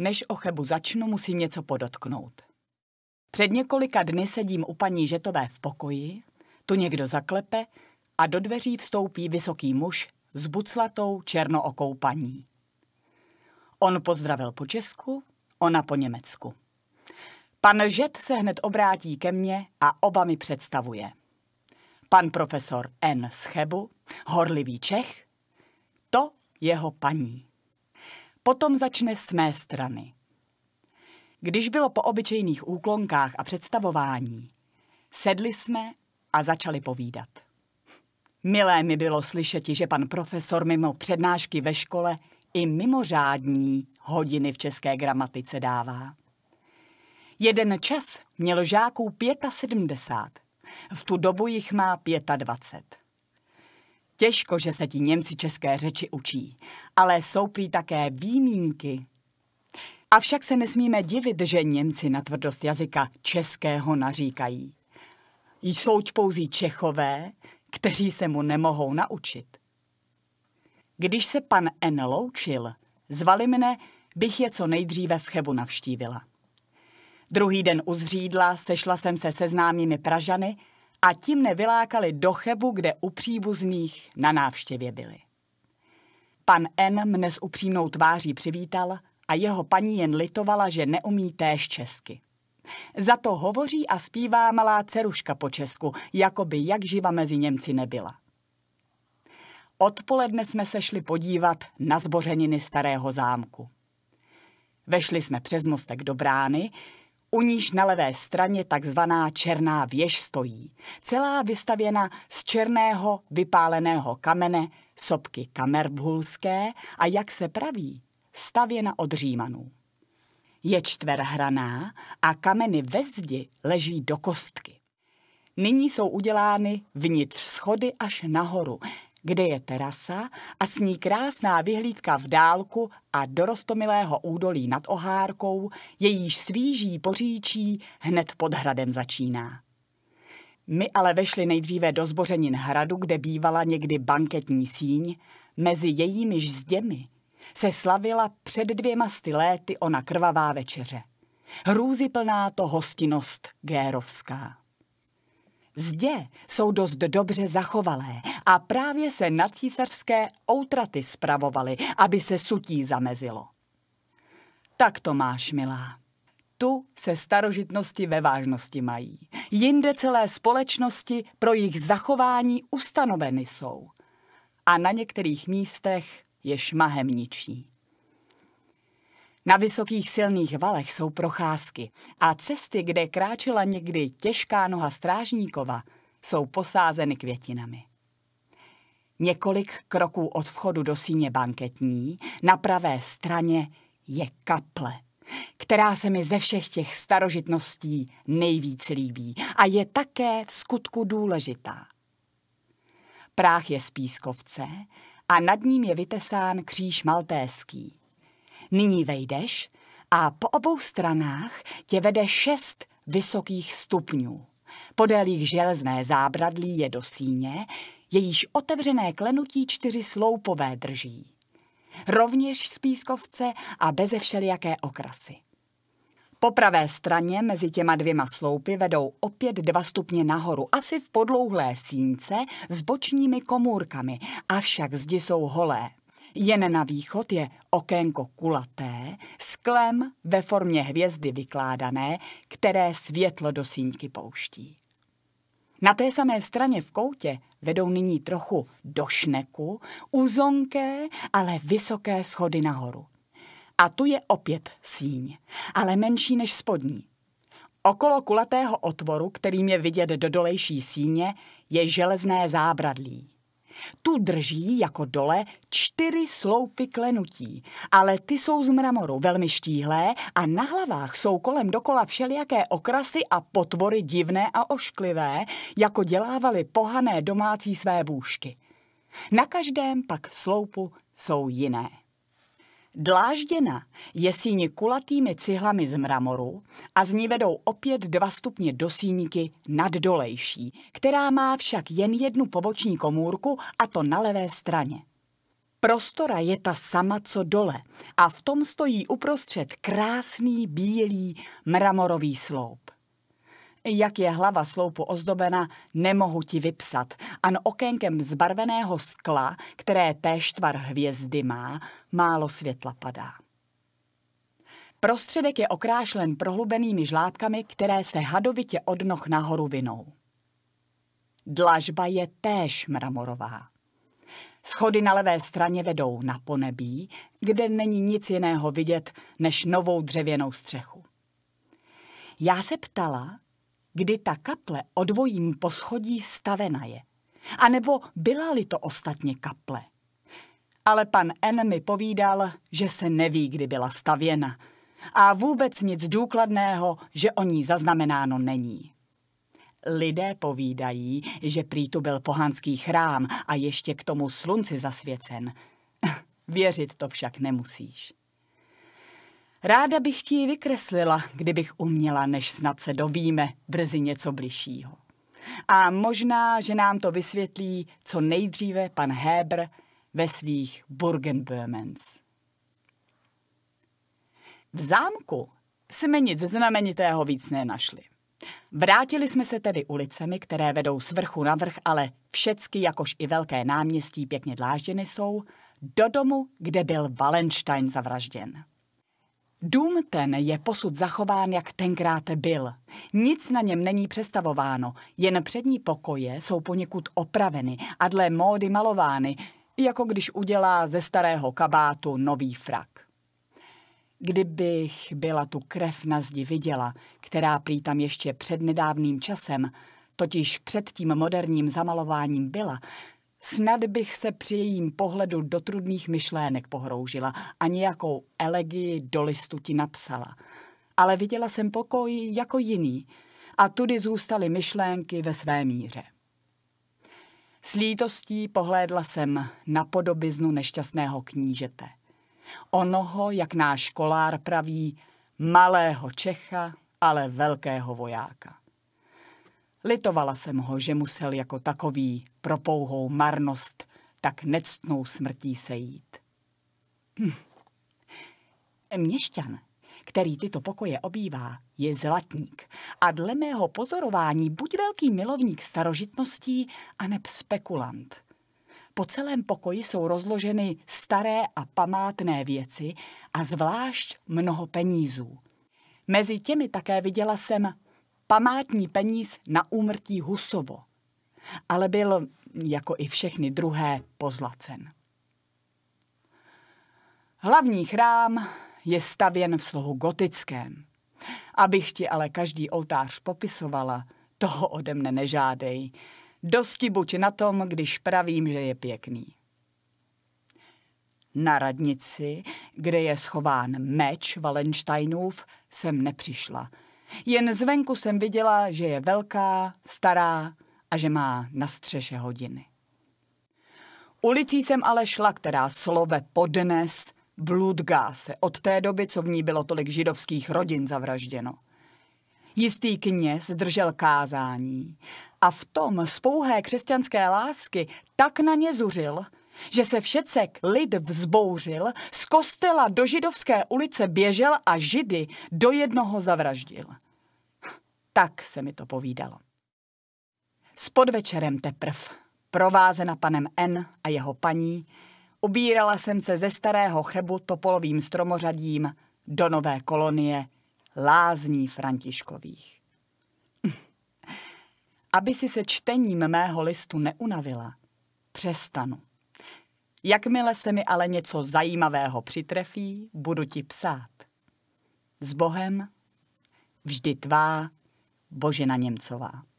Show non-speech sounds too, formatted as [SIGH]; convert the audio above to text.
Než o Chebu začnu, musím něco podotknout. Před několika dny sedím u paní Žetové v pokoji, tu někdo zaklepe a do dveří vstoupí vysoký muž s buclatou černookou paní. On pozdravil po česku, ona po německu. Pan Žet se hned obrátí ke mně a oba mi představuje. Pan profesor N. z Chebu, horlivý Čech, to jeho paní. Potom začne s mé strany. Když bylo po obyčejných úklonkách a představování, sedli jsme a začali povídat. Milé mi bylo slyšeti, že pan profesor mimo přednášky ve škole i mimořádní hodiny v české gramatice dává. Jeden čas mělo žáků 75. V tu dobu jich má 25. Těžko, že se ti Němci české řeči učí, ale jsou prý také výmínky. Avšak se nesmíme divit, že Němci na tvrdost jazyka českého naříkají. Jsou pouzí Čechové, kteří se mu nemohou naučit. Když se pan N. loučil, zvali mne, bych je co nejdříve v Chebu navštívila. Druhý den u zřídla sešla jsem se se známými Pražany a tím nevylákali do Chebu, kde u příbuzných na návštěvě byli. Pan N. mne s upřímnou tváří přivítal a jeho paní jen litovala, že neumí též česky. Za to hovoří a zpívá malá ceruška po česku, jako by jak živa mezi Němci nebyla. Odpoledne jsme se šli podívat na zbořeniny starého zámku. Vešli jsme přes mostek do brány, u níž na levé straně takzvaná černá věž stojí, celá vystavěna z černého vypáleného kamene sopky kamerbhulské a jak se praví, stavěna od římanů. Je čtverhraná a kameny ve zdi leží do kostky. Nyní jsou udělány vnitř schody až nahoru, kde je terasa a s ní krásná vyhlídka v dálku a do údolí nad Ohárkou, jejíž svíží poříčí hned pod hradem začíná. My ale vešli nejdříve do zbořenin hradu, kde bývala někdy banketní síň, mezi jejímiž zděmi se slavila před dvěma sty léty ona krvavá večeře. Hrůzy plná to hostinost Gérovská. Zdě jsou dost dobře zachovalé a právě se na císařské outraty spravovaly, aby se sutí zamezilo. Tak to máš, milá. Tu se starožitnosti ve vážnosti mají. Jinde celé společnosti pro jejich zachování ustanoveny jsou. A na některých místech je šmahem ničí. Na vysokých silných valech jsou procházky a cesty, kde kráčela někdy těžká noha strážníkova, jsou posázeny květinami. Několik kroků od vchodu do síně banketní, na pravé straně je kaple, která se mi ze všech těch starožitností nejvíc líbí a je také v skutku důležitá. Práh je z pískovce a nad ním je vytesán kříž maltéský, Nyní vejdeš a po obou stranách tě vede šest vysokých stupňů. Podél jich železné zábradlí je do síně, jejíž otevřené klenutí čtyři sloupové drží. Rovněž z pískovce a beze všelijaké okrasy. Po pravé straně mezi těma dvěma sloupy vedou opět dva stupně nahoru, asi v podlouhlé sínce s bočními komůrkami, avšak zdi jsou holé. Jen na východ je okénko kulaté, sklem ve formě hvězdy vykládané, které světlo do síňky pouští. Na té samé straně v koutě vedou nyní trochu do šneku, uzonké, ale vysoké schody nahoru. A tu je opět síň, ale menší než spodní. Okolo kulatého otvoru, kterým je vidět do dolejší síně, je železné zábradlí. Tu drží jako dole čtyři sloupy klenutí, ale ty jsou z mramoru velmi štíhlé a na hlavách jsou kolem dokola všelijaké okrasy a potvory divné a ošklivé, jako dělávali pohané domácí své bůžky. Na každém pak sloupu jsou jiné. Dlážděna je síni kulatými cihlami z mramoru a z ní vedou opět dva stupně do síníky naddolejší, která má však jen jednu poboční komůrku a to na levé straně. Prostora je ta sama, co dole a v tom stojí uprostřed krásný bílý mramorový sloup. Jak je hlava sloupu ozdobena, nemohu ti vypsat. An okénkem zbarveného skla, které též tvar hvězdy má, málo světla padá. Prostředek je okrášlen prohlubenými žlábkami, které se hadovitě od noh nahoru vinou. Dlažba je též mramorová. Schody na levé straně vedou na ponebí, kde není nic jiného vidět než novou dřevěnou střechu. Já se ptala, kdy ta kaple o dvojím poschodí stavena je. A nebo byla-li to ostatně kaple. Ale pan N. mi povídal, že se neví, kdy byla stavěna a vůbec nic důkladného, že o ní zaznamenáno není. Lidé povídají, že prý tu byl pohanský chrám a ještě k tomu slunci zasvěcen. [LAUGHS] Věřit to však nemusíš. Ráda bych ti ji vykreslila, kdybych uměla, než snad se dovíme brzy něco bližšího. A možná, že nám to vysvětlí co nejdříve pan Hebr ve svých Burgenböhmens. V zámku jsme nic znamenitého víc nenašli. Vrátili jsme se tedy ulicemi, které vedou z vrchu na vrch, ale všecky, jakož i velké náměstí pěkně dlážděny jsou, do domu, kde byl Valenstein zavražděn. Dům ten je posud zachován, jak tenkrát byl. Nic na něm není přestavováno, jen přední pokoje jsou poněkud opraveny a dle módy malovány, jako když udělá ze starého kabátu nový frak. Kdybych byla tu krev na zdi viděla, která prý tam ještě před nedávným časem, totiž před tím moderním zamalováním byla, Snad bych se při jejím pohledu do trudných myšlének pohroužila a nějakou elegii do listu ti napsala. Ale viděla jsem pokoj jako jiný a tudy zůstaly myšlénky ve své míře. S lítostí pohlédla jsem na podobiznu nešťastného knížete. Onoho, jak náš školár praví, malého Čecha, ale velkého vojáka. Litovala jsem ho, že musel jako takový pro pouhou marnost tak nectnou smrtí sejít. Hm. Měšťan, který tyto pokoje obývá, je zlatník a dle mého pozorování buď velký milovník starožitností, aneb spekulant. Po celém pokoji jsou rozloženy staré a památné věci a zvlášť mnoho penízů. Mezi těmi také viděla jsem památní peníz na úmrtí Husovo, ale byl jako i všechny druhé pozlacen. Hlavní chrám je stavěn v slohu gotickém. Abych ti ale každý oltář popisovala, toho ode mne nežádej. Dosti buď na tom, když pravím, že je pěkný. Na radnici, kde je schován meč Valensteinův, jsem nepřišla – jen zvenku jsem viděla, že je velká, stará a že má na střeše hodiny. Ulicí jsem ale šla, která slove podnes bludgá se od té doby, co v ní bylo tolik židovských rodin zavražděno. Jistý kněz držel kázání a v tom spouhé křesťanské lásky tak na ně zuřil – že se všecek lid vzbouřil, z kostela do židovské ulice běžel a židy do jednoho zavraždil. Tak se mi to povídalo. S podvečerem teprv, provázena panem N a jeho paní, ubírala jsem se ze starého chebu topolovým stromořadím do nové kolonie lázní Františkových. [LAUGHS] Aby si se čtením mého listu neunavila, přestanu. Jakmile se mi ale něco zajímavého přitrefí, budu ti psát. S Bohem, vždy tvá Božena Němcová.